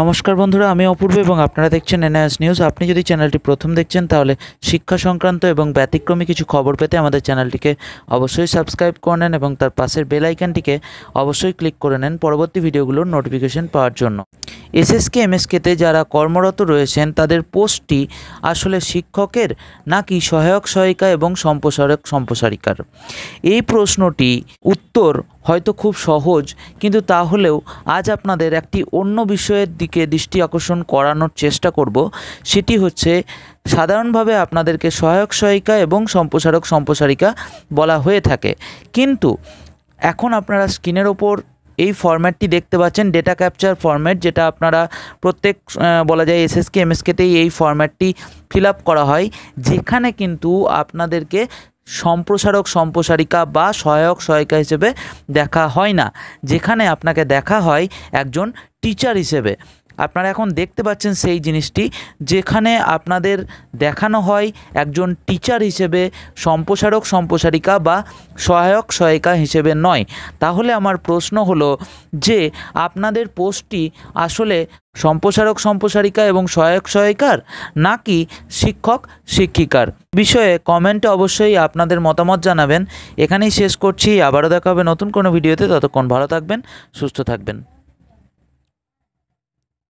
নমস্কার বন্ধুরা আমি অপূর্ব এবং আপনারা দেখছেন এনআইএস নিউজ আপনি যদি চ্যানেলটি প্রথম দেখছেন তাহলে শিক্ষা সংক্রান্ত এবং ব্যতিক্রমী কিছু খবর পেতে আমাদের চ্যানেলটিকে অবশ্যই সাবস্ক্রাইব করে নেন এবং তার পাশের বেল অবশ্যই ক্লিক করে নেন পরবর্তী ভিডিওগুলোর নোটিফিকেশন পাওয়ার জন্য এসএসকে এমএসকেতে যারা কর্মরত রয়েছেন তাদের পোস্টটি আসলে শিক্ষকের নাকি সহায়ক সহায়িকা এবং সম্প্রসারক সম্প্রসারিকার এই প্রশ্নটি উত্তর হয়তো খুব সহজ কিন্তু তাহলেও আজ আপনাদের একটি অন্য বিষয়ের দিকে দৃষ্টি আকর্ষণ করানোর চেষ্টা করব সেটি হচ্ছে সাধারণভাবে আপনাদেরকে সহায়ক সহায়িকা এবং সম্প্রসারক সম্প্রসারিকা বলা হয়ে থাকে কিন্তু এখন আপনারা স্ক্রিনের ওপর এই ফরম্যাটটি দেখতে পাচ্ছেন ডেটা ক্যাপচার ফরম্যাট যেটা আপনারা প্রত্যেক বলা যায় এসএসকে এমএসকেতেই এই ফরম্যাটটি ফিল করা হয় যেখানে কিন্তু আপনাদেরকে সম্প্রসারক সম্প্রসারিকা বা সহায়ক সহায়িকা হিসেবে দেখা হয় না যেখানে আপনাকে দেখা হয় একজন টিচার হিসেবে আপনারা এখন দেখতে পাচ্ছেন সেই জিনিসটি যেখানে আপনাদের দেখানো হয় একজন টিচার হিসেবে সম্প্রসারক সম্প্রসারিকা বা সহায়ক সহায়িকা হিসেবে নয় তাহলে আমার প্রশ্ন হলো যে আপনাদের পোস্টটি আসলে সম্প্রসারক সম্প্রসারিকা এবং সহায়ক সহায়িকার নাকি শিক্ষক শিক্ষিকার বিষয়ে কমেন্টে অবশ্যই আপনাদের মতামত জানাবেন এখানেই শেষ করছি আবারও দেখা হবে নতুন কোনো ভিডিওতে ততক্ষণ ভালো থাকবেন সুস্থ থাকবেন